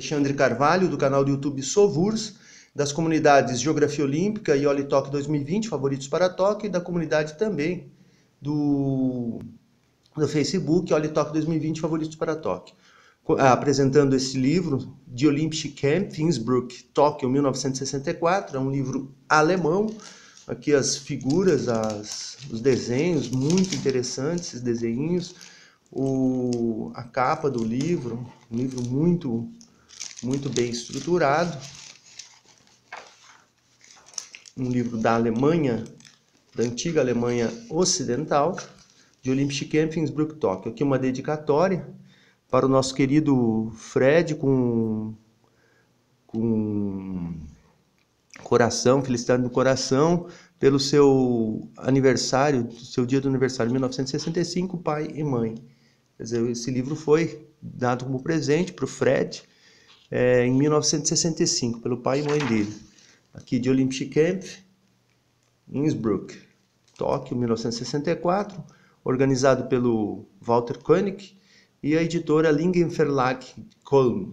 Alexandre Carvalho, do canal do YouTube Sovurs, das comunidades Geografia Olímpica e Olitok 2020, Favoritos para Tóquio, e da comunidade também do, do Facebook Olitok 2020, Favoritos para Tóquio. Ah, apresentando esse livro, de Olympic Camp, Innsbruck, Tóquio, 1964, é um livro alemão, aqui as figuras, as, os desenhos, muito interessantes esses desenhos, o, a capa do livro, um livro muito muito bem estruturado. Um livro da Alemanha, da antiga Alemanha Ocidental, de Olympische Campings Brooktok. Aqui uma dedicatória para o nosso querido Fred com, com coração, felicidade no coração, pelo seu aniversário, seu dia do aniversário, 1965, pai e mãe. Quer dizer, esse livro foi dado como presente para o Fred, é, em 1965 pelo pai e mãe dele. Aqui de Olympic Camp, Innsbruck, Tóquio, 1964, organizado pelo Walter Koenig e a editora Lingen Verlag Köln.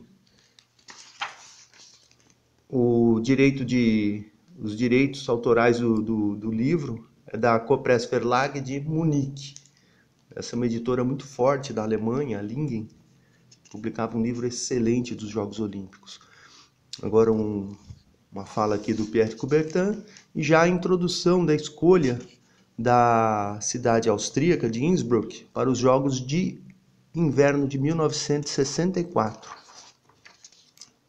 O direito de, os direitos autorais do, do, do livro é da Copress Verlag de Munique. Essa é uma editora muito forte da Alemanha, a Lingen, publicava um livro excelente dos Jogos Olímpicos. Agora, um, uma fala aqui do Pierre Coubertin, e já a introdução da escolha da cidade austríaca de Innsbruck para os Jogos de Inverno de 1964.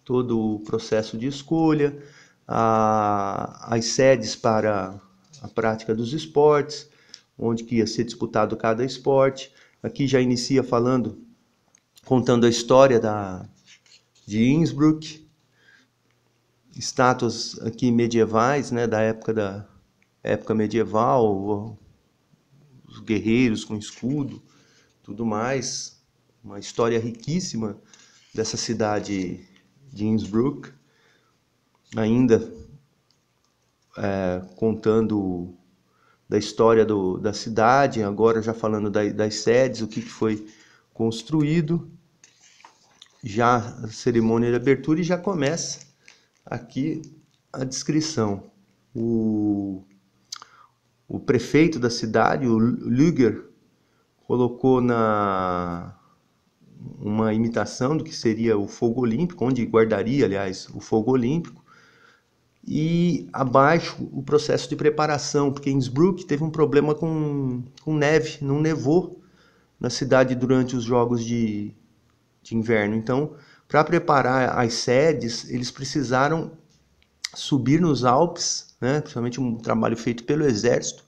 Todo o processo de escolha, a, as sedes para a prática dos esportes, onde que ia ser disputado cada esporte. Aqui já inicia falando contando a história da, de Innsbruck, estátuas aqui medievais, né, da época da época medieval, os guerreiros com escudo, tudo mais, uma história riquíssima dessa cidade de Innsbruck, ainda é, contando da história do, da cidade, agora já falando da, das sedes, o que, que foi construído, já a cerimônia de abertura e já começa aqui a descrição. O, o prefeito da cidade, o Luger colocou na uma imitação do que seria o fogo olímpico, onde guardaria, aliás, o fogo olímpico, e abaixo o processo de preparação, porque Innsbruck teve um problema com, com neve, não nevou na cidade durante os jogos de, de inverno. Então, para preparar as sedes, eles precisaram subir nos Alpes, né? principalmente um trabalho feito pelo exército,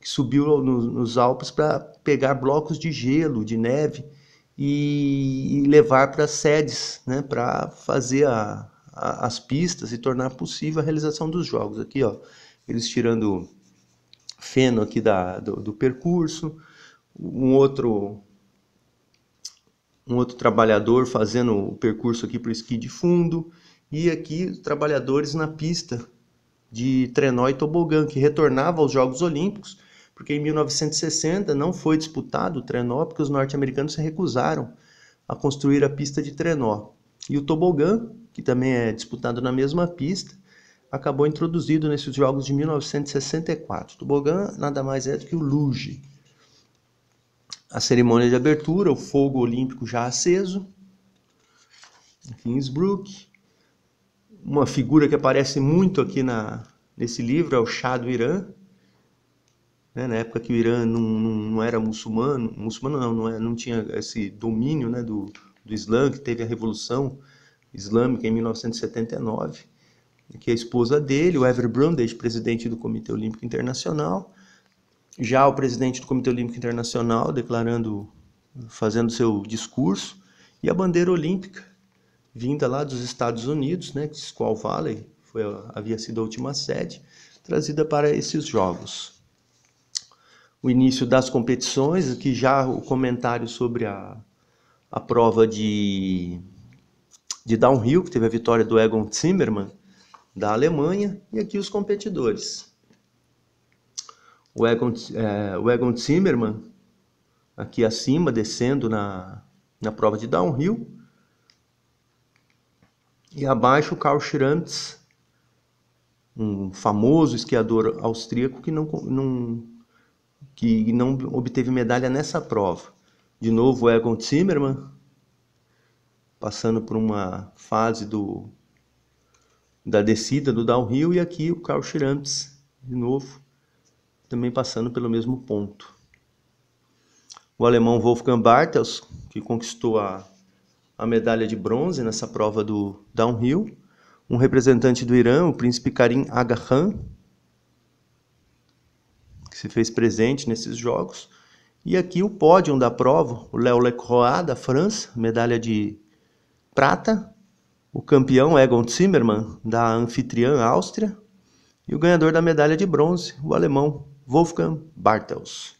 que subiu no, nos Alpes para pegar blocos de gelo, de neve, e, e levar para as sedes, né? para fazer a, a, as pistas e tornar possível a realização dos jogos. Aqui, ó, eles tirando feno aqui da, do, do percurso, um outro um outro trabalhador fazendo o percurso aqui para o esqui de fundo e aqui trabalhadores na pista de trenó e tobogã que retornava aos Jogos Olímpicos porque em 1960 não foi disputado o trenó porque os norte-americanos se recusaram a construir a pista de trenó e o tobogã que também é disputado na mesma pista acabou introduzido nesses Jogos de 1964 o tobogã nada mais é do que o luge a cerimônia de abertura, o fogo olímpico já aceso, aqui em Innsbruck. Uma figura que aparece muito aqui na, nesse livro é o chá do Irã. Né? Na época que o Irã não, não, não era muçulmano, muçulmano não, não, é, não tinha esse domínio né, do, do Islã, que teve a Revolução Islâmica em 1979. Aqui a esposa dele, o Ever Brundage, presidente do Comitê Olímpico Internacional já o presidente do Comitê Olímpico Internacional declarando, fazendo seu discurso, e a bandeira olímpica vinda lá dos Estados Unidos, né, de Squaw Valley, foi, havia sido a última sede, trazida para esses jogos. O início das competições, que já o comentário sobre a, a prova de, de downhill, que teve a vitória do Egon Zimmermann, da Alemanha, e aqui os competidores o Egon, é, o Egon Zimmerman, aqui acima, descendo na, na prova de downhill. E abaixo o Karl Schranz, um famoso esquiador austríaco que não, não, que não obteve medalha nessa prova. De novo o Egon Zimmermann, passando por uma fase do, da descida do downhill, e aqui o Karl Schranz, de novo, também passando pelo mesmo ponto. O alemão Wolfgang Bartels, que conquistou a, a medalha de bronze nessa prova do downhill, um representante do Irã, o príncipe Karim Aga Khan, que se fez presente nesses jogos, e aqui o pódio da prova, o Léo Lecroix da França, medalha de prata, o campeão Egon Zimmermann da anfitriã Áustria e o ganhador da medalha de bronze, o alemão Wolfgang Bartels,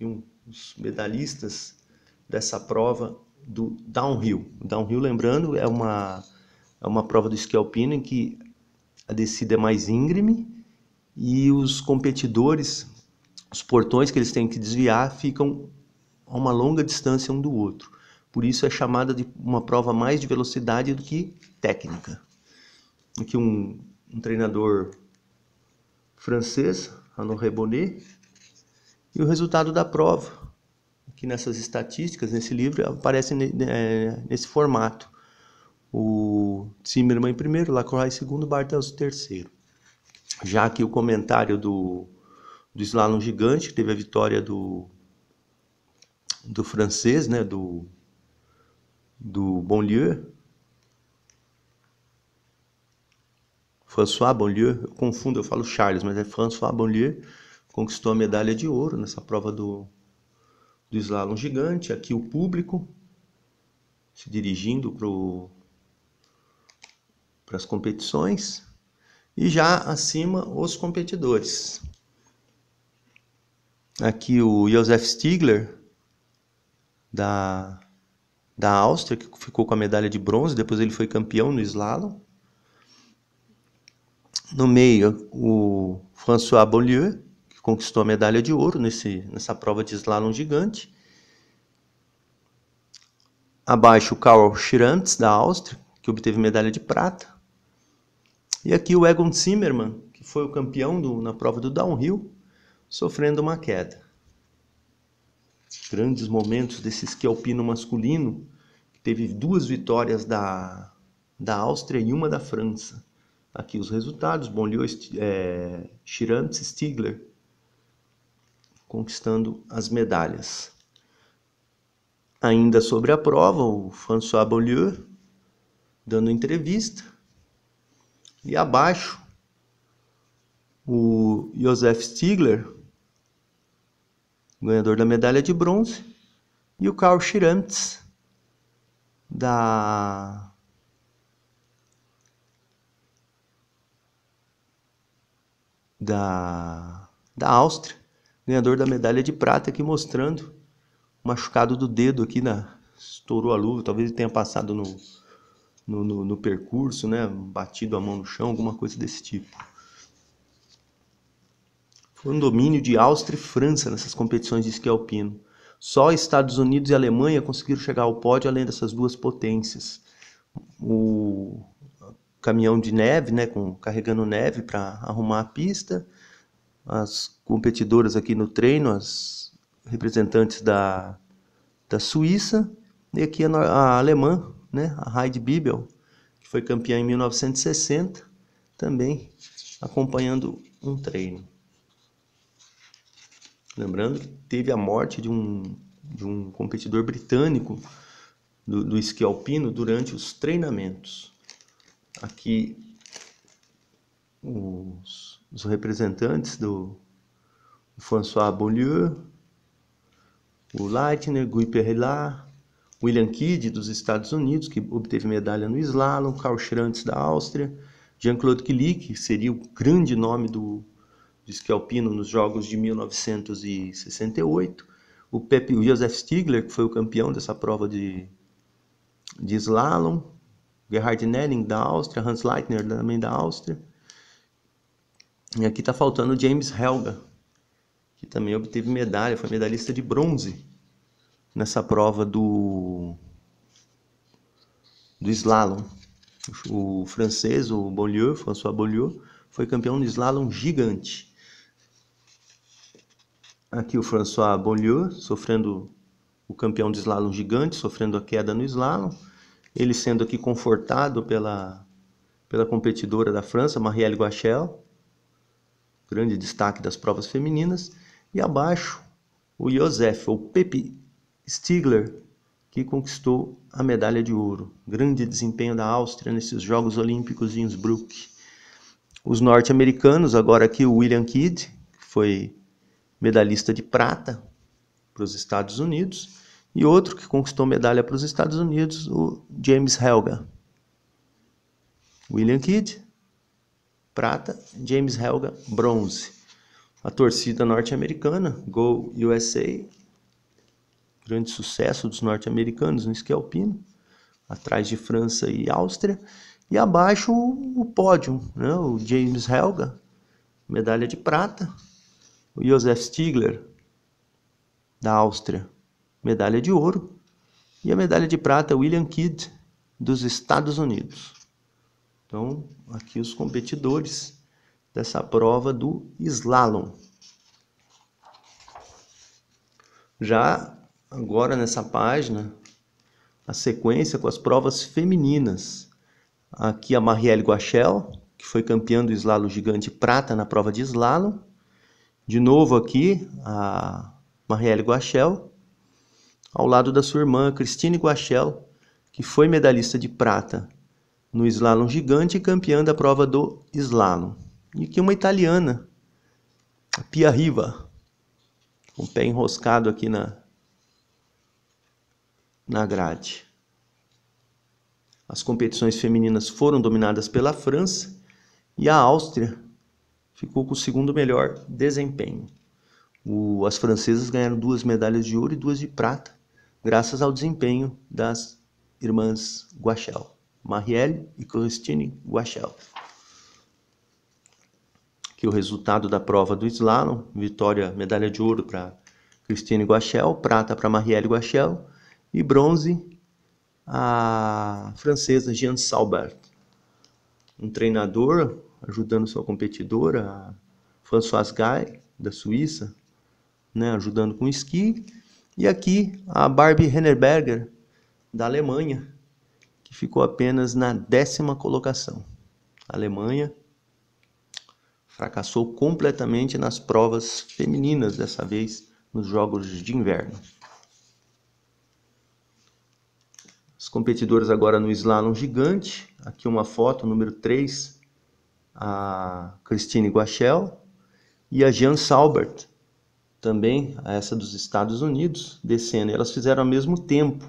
é um dos medalhistas dessa prova do downhill. Downhill, lembrando, é uma, é uma prova do esqui alpino em que a descida é mais íngreme e os competidores, os portões que eles têm que desviar, ficam a uma longa distância um do outro. Por isso é chamada de uma prova mais de velocidade do que técnica. Aqui um, um treinador francês, Alain Rebonnet. E o resultado da prova, que nessas estatísticas, nesse livro, aparece é, nesse formato. O Zimmermann em primeiro, Lacroix em segundo, Bartels em terceiro. Já que o comentário do, do slalom gigante, que teve a vitória do, do francês, né, do, do Bonlieu, François Bonlieu, eu confundo, eu falo Charles, mas é François Bonlieu, conquistou a medalha de ouro nessa prova do, do slalom gigante. Aqui o público se dirigindo para as competições e já acima os competidores. Aqui o Josef Stigler da, da Áustria, que ficou com a medalha de bronze, depois ele foi campeão no slalom. No meio, o François Beaulieu, que conquistou a medalha de ouro nesse, nessa prova de slalom gigante. Abaixo, o Karl Schirantz, da Áustria, que obteve medalha de prata. E aqui o Egon Zimmermann, que foi o campeão do, na prova do downhill, sofrendo uma queda. Grandes momentos desse esqui alpino é masculino, que teve duas vitórias da, da Áustria e uma da França. Aqui os resultados, Bonlio, é, e Stigler conquistando as medalhas. Ainda sobre a prova, o François Bonlieu dando entrevista. E abaixo, o Josef Stigler, ganhador da medalha de bronze, e o Carl Schirantz, da da, da Áustria, ganhador da medalha de prata aqui mostrando o machucado do dedo aqui na estourou a luva, talvez tenha passado no, no, no, no percurso, né, batido a mão no chão, alguma coisa desse tipo. Foi um domínio de Áustria e França nessas competições de esqui alpino. Só Estados Unidos e Alemanha conseguiram chegar ao pódio além dessas duas potências. O caminhão de neve, né, com, carregando neve para arrumar a pista. As competidoras aqui no treino, as representantes da, da Suíça, e aqui a, a alemã, né, a Heidi Bibel, que foi campeã em 1960, também acompanhando um treino. Lembrando que teve a morte de um, de um competidor britânico do, do esqui alpino durante os treinamentos aqui os, os representantes do François Bonlieu, o Leitner, Guy Perrelat, William Kidd dos Estados Unidos, que obteve medalha no slalom, Karl Schrantz da Áustria, Jean-Claude Killick, que seria o grande nome do, do esqui alpino nos Jogos de 1968, o Pepe o Josef Stigler, que foi o campeão dessa prova de, de slalom, Gerhard Nenning da Áustria, Hans Leitner também da Áustria. E aqui está faltando James Helga, que também obteve medalha, foi medalhista de bronze nessa prova do, do slalom. O francês, o Beaulieu, François Beaulieu, foi campeão de slalom gigante. Aqui o François Beaulieu sofrendo o campeão de slalom gigante, sofrendo a queda no slalom ele sendo aqui confortado pela, pela competidora da França, Marielle Guachel, grande destaque das provas femininas, e abaixo o Josef, ou Pepe Stigler, que conquistou a medalha de ouro. Grande desempenho da Áustria nesses Jogos Olímpicos de Innsbruck. Os norte-americanos, agora aqui o William Kidd, que foi medalhista de prata para os Estados Unidos, e outro que conquistou medalha para os Estados Unidos, o James Helga. William Kidd, prata, James Helga, bronze. A torcida norte-americana, Go USA, grande sucesso dos norte-americanos no esqui alpino, atrás de França e Áustria, e abaixo o, o pódio, né? o James Helga, medalha de prata, o Josef Stigler, da Áustria medalha de ouro, e a medalha de prata William Kidd, dos Estados Unidos. Então, aqui os competidores dessa prova do slalom. Já agora nessa página, a sequência com as provas femininas. Aqui a Marielle Guachel, que foi campeã do slalom gigante prata na prova de slalom. De novo aqui a Marielle Guachel, ao lado da sua irmã Cristine Guachel, que foi medalhista de prata no slalom gigante e campeã da prova do slalom. E aqui uma italiana, a Pia Riva, com o pé enroscado aqui na, na grade. As competições femininas foram dominadas pela França e a Áustria ficou com o segundo melhor desempenho. O, as francesas ganharam duas medalhas de ouro e duas de prata, graças ao desempenho das irmãs Guachel, Marielle e Christine Guachel. Que o resultado da prova do slalom, vitória, medalha de ouro para Christine Guachel, prata para Marielle Guachel e bronze a francesa Jean Salbert. Um treinador ajudando sua competidora, Françoise Guy, da Suíça, né, ajudando com esqui e aqui a Barbie Hennerberger, da Alemanha, que ficou apenas na décima colocação. A Alemanha fracassou completamente nas provas femininas dessa vez nos Jogos de Inverno. Os competidores agora no slalom gigante. Aqui uma foto, número 3, a Christine Guachel e a Jean Salbert, também a essa dos Estados Unidos, descendo. elas fizeram ao mesmo tempo.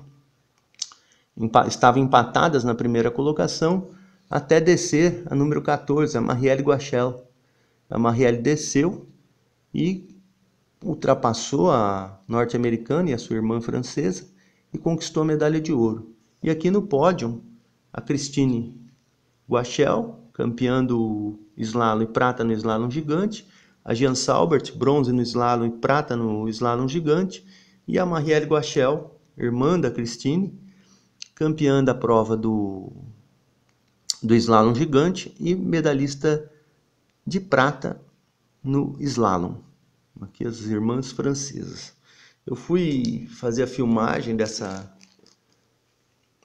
estavam empatadas na primeira colocação até descer a número 14, a Marielle Guachel. A Marielle desceu e ultrapassou a norte-americana e a sua irmã francesa e conquistou a medalha de ouro. E aqui no pódio, a Christine Guachel, campeã do slalom e prata no slalom gigante, a Jean Salbert, bronze no slalom e prata no slalom gigante, e a Marielle Guachel, irmã da Christine, campeã da prova do, do slalom gigante e medalhista de prata no slalom. Aqui as irmãs francesas. Eu fui fazer a filmagem dessa,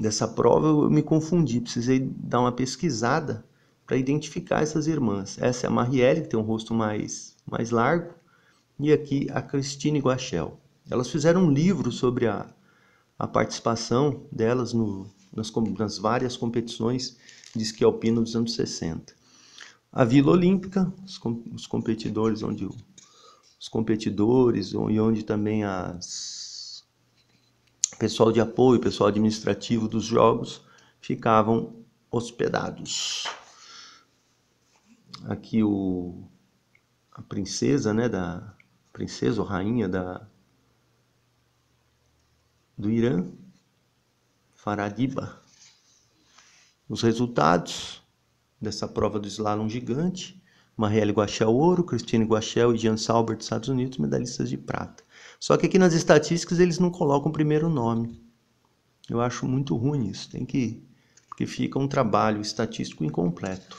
dessa prova, eu me confundi, precisei dar uma pesquisada para identificar essas irmãs. Essa é a Marielle, que tem um rosto mais, mais largo, e aqui a Cristine Guachel. Elas fizeram um livro sobre a, a participação delas no, nas, nas várias competições de esqui alpino dos anos 60. A Vila Olímpica, os, com, os competidores onde os competidores e onde também as pessoal de apoio, pessoal administrativo dos jogos ficavam hospedados aqui o, a princesa, né, da princesa ou rainha da, do Irã, Faradiba. Os resultados dessa prova do slalom gigante, Marielle Guachel ouro, Christine Guachel e Jean Salbert dos Estados Unidos, medalhistas de prata. Só que aqui nas estatísticas eles não colocam o primeiro nome. Eu acho muito ruim isso, tem que porque fica um trabalho estatístico incompleto.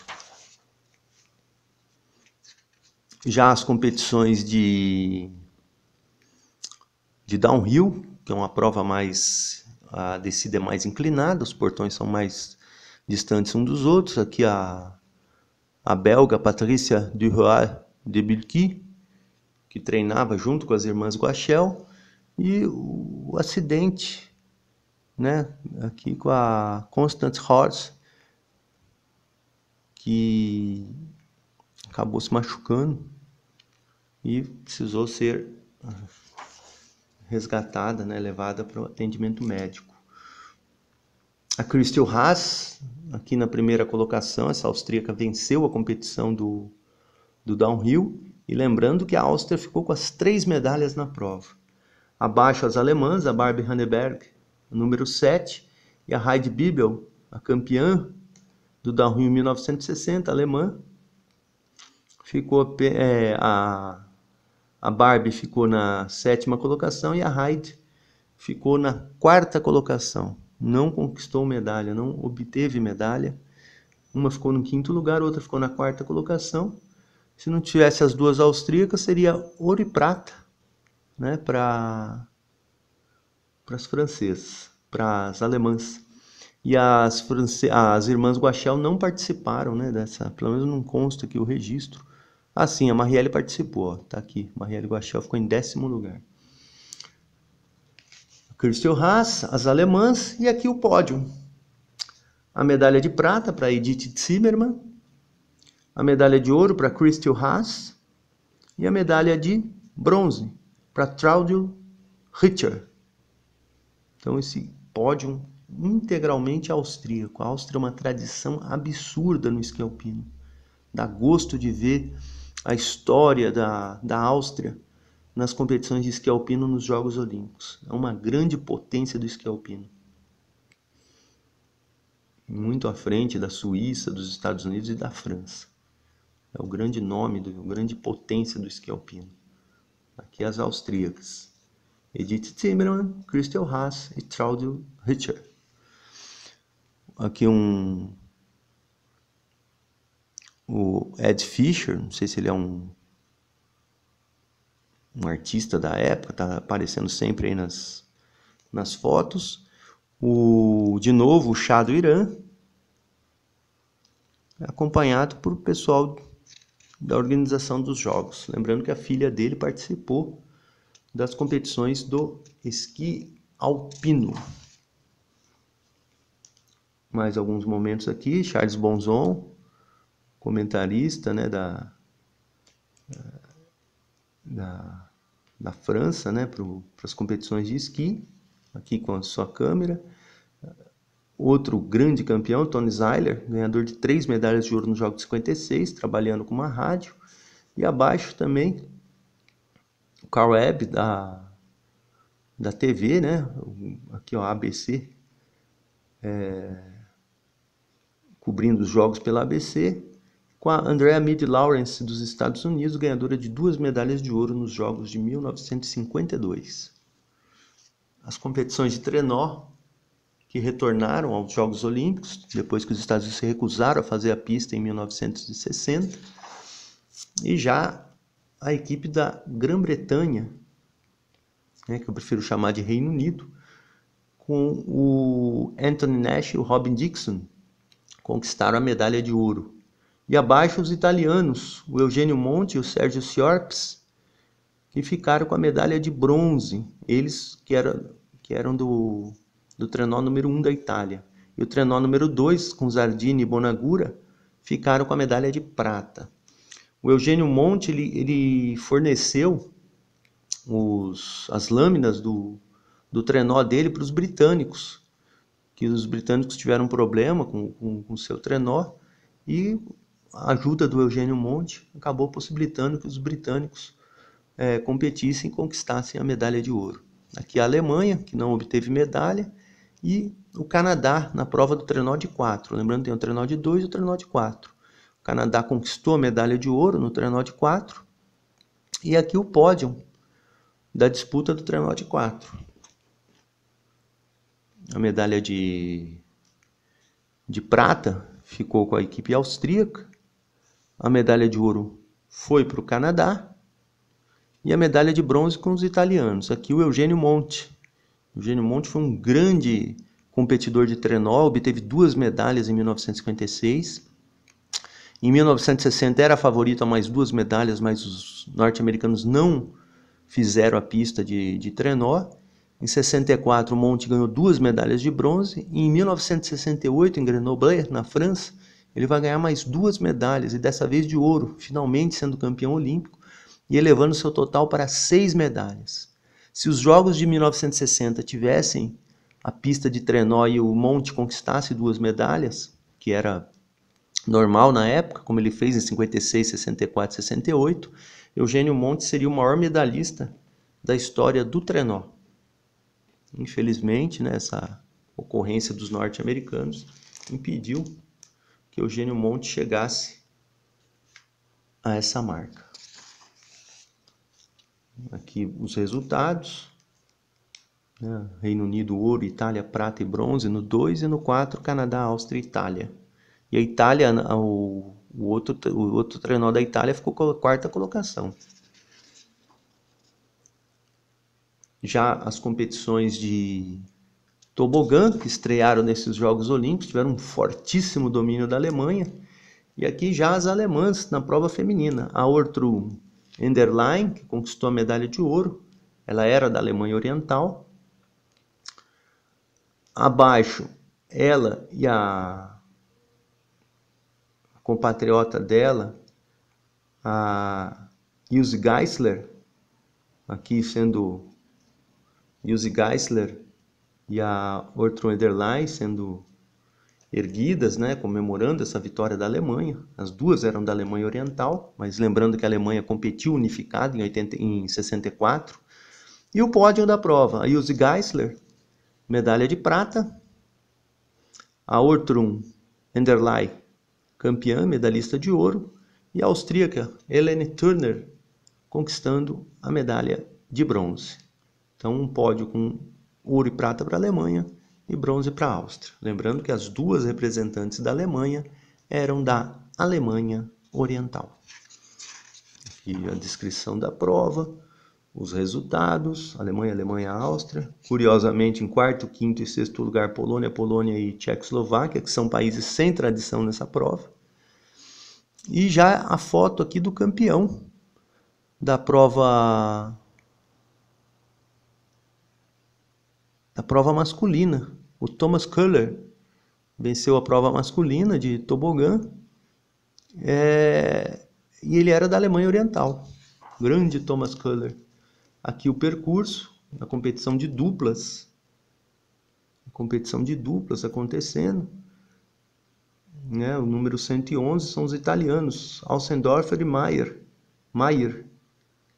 Já as competições de, de downhill, que é uma prova mais. a descida é mais inclinada, os portões são mais distantes um dos outros. Aqui a, a belga Patrícia Duroy de Bilqui, que treinava junto com as irmãs Guachel, e o, o acidente né, aqui com a Constance Horst, que acabou se machucando e precisou ser ah, resgatada, né, levada para o atendimento médico. A Christel Haas, aqui na primeira colocação, essa austríaca venceu a competição do, do downhill, e lembrando que a Áustria ficou com as três medalhas na prova. Abaixo as alemãs, a Barbie Hanneberg, número 7, e a Heidi Bibel, a campeã do downhill 1960, alemã, ficou é, a a Barbie ficou na sétima colocação e a Hyde ficou na quarta colocação. Não conquistou medalha, não obteve medalha. Uma ficou no quinto lugar, outra ficou na quarta colocação. Se não tivesse as duas austríacas, seria ouro e prata né, para as francesas, para as alemãs. E as, France... as irmãs Guachel não participaram né, dessa, pelo menos não consta aqui o registro ah, sim, a Marielle participou, ó, tá aqui. Marielle Guachel ficou em décimo lugar. Kirstel Haas, as alemãs, e aqui o pódio. A medalha de prata para Edith Zimmermann, a medalha de ouro para Kirstel Haas e a medalha de bronze para Traudio Richter. Então esse pódio integralmente austríaco. A Áustria é uma tradição absurda no esqui alpino. Dá gosto de ver a história da, da Áustria nas competições de esqui alpino nos Jogos Olímpicos. É uma grande potência do esqui alpino. Muito à frente da Suíça, dos Estados Unidos e da França. É o grande nome, do, a grande potência do esqui alpino. Aqui as austríacas. Edith Zimmermann, Christel Haas e Traudel Richter. Aqui um o Ed Fisher, não sei se ele é um, um artista da época, tá aparecendo sempre aí nas, nas fotos. O, de novo, o chá do Irã, acompanhado por pessoal da organização dos jogos. Lembrando que a filha dele participou das competições do esqui alpino. Mais alguns momentos aqui, Charles Bonzon, comentarista né, da, eh, da, da França né, para as competições de esqui, aqui com a sua câmera. Outro grande campeão, Tony Zeiler, ganhador de três medalhas de ouro no Jogo de 56, trabalhando com uma rádio. E abaixo também, o Carl Webb da, da TV, né? Aqui, a ABC. É, eh, cobrindo os jogos pela ABC com a Andrea Mead Lawrence dos Estados Unidos, ganhadora de duas medalhas de ouro nos Jogos de 1952. As competições de trenó, que retornaram aos Jogos Olímpicos, depois que os Estados Unidos se recusaram a fazer a pista em 1960, e já a equipe da Grã-Bretanha, né, que eu prefiro chamar de Reino Unido, com o Anthony Nash e o Robin Dixon, conquistaram a medalha de ouro. E abaixo os italianos, o Eugênio Monte e o Sérgio Siorps, que ficaram com a medalha de bronze, eles que, era, que eram do, do trenó número 1 um da Itália. E o trenó número 2, com Zardini e Bonagura, ficaram com a medalha de prata. O Eugênio Monte ele, ele forneceu os, as lâminas do, do trenó dele para os britânicos, que os britânicos tiveram problema com o seu trenó e ajuda do Eugênio Monte acabou possibilitando que os britânicos é, competissem e conquistassem a medalha de ouro. Aqui a Alemanha, que não obteve medalha, e o Canadá na prova do trenó de 4. Lembrando, tem o trenó de 2 e o trenó de 4. O Canadá conquistou a medalha de ouro no trenó de 4. E aqui o pódio da disputa do trenó de 4. A medalha de, de prata ficou com a equipe austríaca a medalha de ouro foi para o Canadá e a medalha de bronze com os italianos. Aqui o Eugênio Monte. O Eugênio Monte foi um grande competidor de trenó, obteve duas medalhas em 1956. Em 1960 era favorito a mais duas medalhas, mas os norte-americanos não fizeram a pista de, de trenó. Em 64, Monte ganhou duas medalhas de bronze. E em 1968, em Grenoble, na França, ele vai ganhar mais duas medalhas, e dessa vez de ouro, finalmente sendo campeão olímpico e elevando seu total para seis medalhas. Se os Jogos de 1960 tivessem a pista de trenó e o Monte conquistasse duas medalhas, que era normal na época, como ele fez em 56, 64, 68, Eugênio Monte seria o maior medalhista da história do trenó. Infelizmente, né, essa ocorrência dos norte-americanos impediu que Eugênio Monte chegasse a essa marca. Aqui os resultados. Né? Reino Unido, ouro, Itália, prata e bronze no 2 e no 4, Canadá, Áustria e Itália. E a Itália, o, o, outro, o outro da Itália ficou com a quarta colocação. Já as competições de tobogã, que estrearam nesses Jogos Olímpicos, tiveram um fortíssimo domínio da Alemanha. E aqui já as alemãs na prova feminina. A Ortru Enderlein, que conquistou a medalha de ouro, ela era da Alemanha Oriental. Abaixo, ela e a compatriota dela, a Ilse Geisler, aqui sendo Ilse Geisler, e a Ortrun Enderlei sendo erguidas, né, comemorando essa vitória da Alemanha. As duas eram da Alemanha Oriental, mas lembrando que a Alemanha competiu unificada em, 80, em 64. E o pódio da prova, a Ilse Geisler, medalha de prata. A Ortrun Enderlei, campeã, medalhista de ouro. E a austríaca Helene Turner, conquistando a medalha de bronze. Então, um pódio com ouro e prata para a Alemanha e bronze para a Áustria. Lembrando que as duas representantes da Alemanha eram da Alemanha Oriental. Aqui a descrição da prova, os resultados: Alemanha, Alemanha, Áustria. Curiosamente, em quarto, quinto e sexto lugar, Polônia, Polônia e Tchecoslováquia, que são países sem tradição nessa prova. E já a foto aqui do campeão da prova da prova masculina. O Thomas Köhler venceu a prova masculina de tobogã é... e ele era da Alemanha Oriental. Grande Thomas Köhler. Aqui o percurso, a competição de duplas. A competição de duplas acontecendo. Né? O número 111 são os italianos, Alcendorfer e Mayer, Mayer,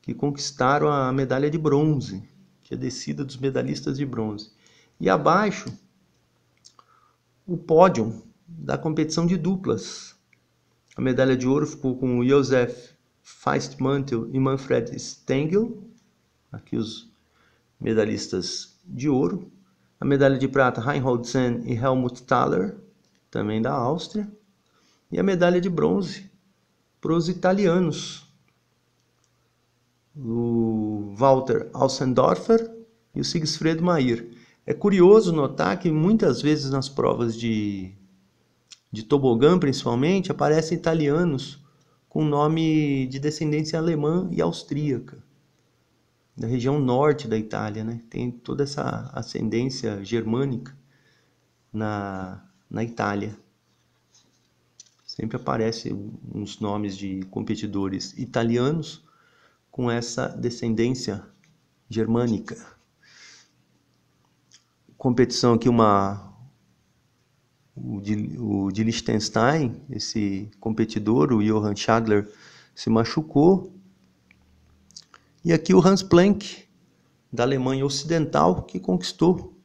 que conquistaram a medalha de bronze que é a descida dos medalhistas de bronze. E abaixo, o pódio da competição de duplas. A medalha de ouro ficou com Josef Feistmantel e Manfred Stengel, aqui os medalhistas de ouro. A medalha de prata, Reinhold Zen e Helmut Thaler, também da Áustria. E a medalha de bronze para os italianos, o Walter Ausendorfer e o Siegfried Mair. É curioso notar que muitas vezes nas provas de, de tobogã, principalmente, aparecem italianos com nome de descendência alemã e austríaca, da região norte da Itália, né? Tem toda essa ascendência germânica na, na Itália. Sempre aparecem uns nomes de competidores italianos com essa descendência germânica. Competição que uma o de, o de Liechtenstein, esse competidor, o Johann Schadler, se machucou. E aqui o Hans Planck, da Alemanha Ocidental, que conquistou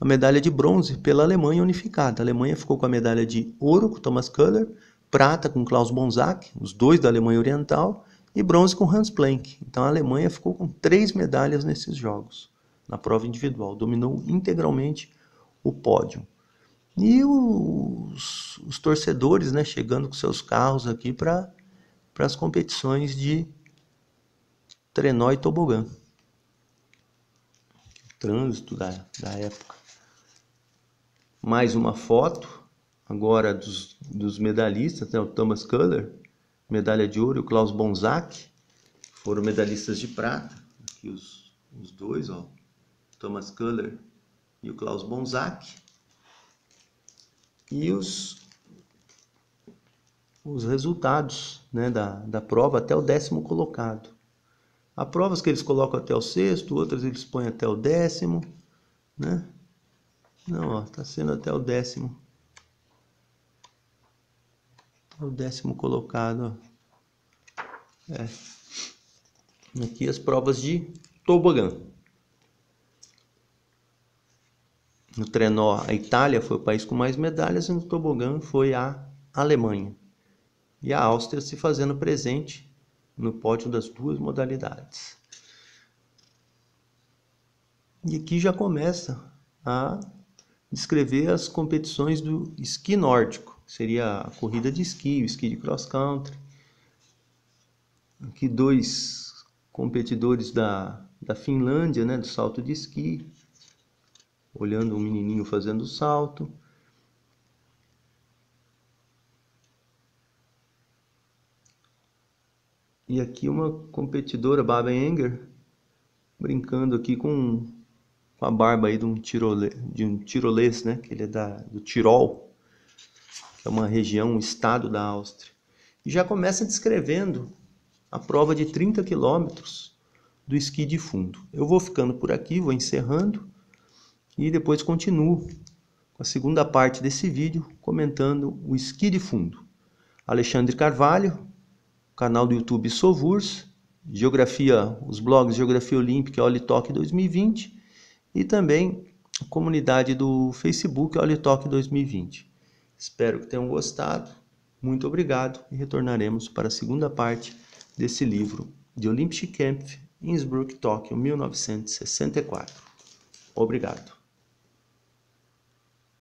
a medalha de bronze pela Alemanha unificada. A Alemanha ficou com a medalha de ouro com Thomas Köhler, prata com Klaus Bonsack, os dois da Alemanha Oriental, e bronze com Hans Planck. Então a Alemanha ficou com três medalhas nesses jogos, na prova individual, dominou integralmente o pódio. E os, os torcedores né, chegando com seus carros aqui para as competições de trenó e tobogã. O trânsito da, da época. Mais uma foto, agora dos, dos medalhistas, né, o Thomas Keller medalha de ouro, e o Klaus Bonzac foram medalhistas de prata. Aqui os, os dois, ó, Thomas Kuller e o Klaus Bonzac. E os, os resultados né, da, da prova até o décimo colocado. Há provas que eles colocam até o sexto, outras eles põem até o décimo, né? Não, está sendo até o décimo o décimo colocado. É. Aqui as provas de tobogã. No trenó, a Itália foi o país com mais medalhas e no tobogã foi a Alemanha. E a Áustria se fazendo presente no pódio das duas modalidades. E aqui já começa a descrever as competições do esqui nórdico seria a corrida de esqui, o esqui de cross country. Aqui dois competidores da, da Finlândia, né, do salto de esqui, olhando um menininho fazendo o salto. E aqui uma competidora, Baba Enger, brincando aqui com, com a barba aí de um, tirole, de um tirolês, né? Que ele é da, do Tirol é uma região, um estado da Áustria. E já começa descrevendo a prova de 30 quilômetros do esqui de fundo. Eu vou ficando por aqui, vou encerrando e depois continuo com a segunda parte desse vídeo comentando o esqui de fundo. Alexandre Carvalho, canal do YouTube Sovurs, geografia, os blogs Geografia Olímpica e Olitoque 2020 e também a comunidade do Facebook Olitoque 2020. Espero que tenham gostado. Muito obrigado e retornaremos para a segunda parte desse livro de Olympic Camp Innsbruck, Tóquio, 1964. Obrigado.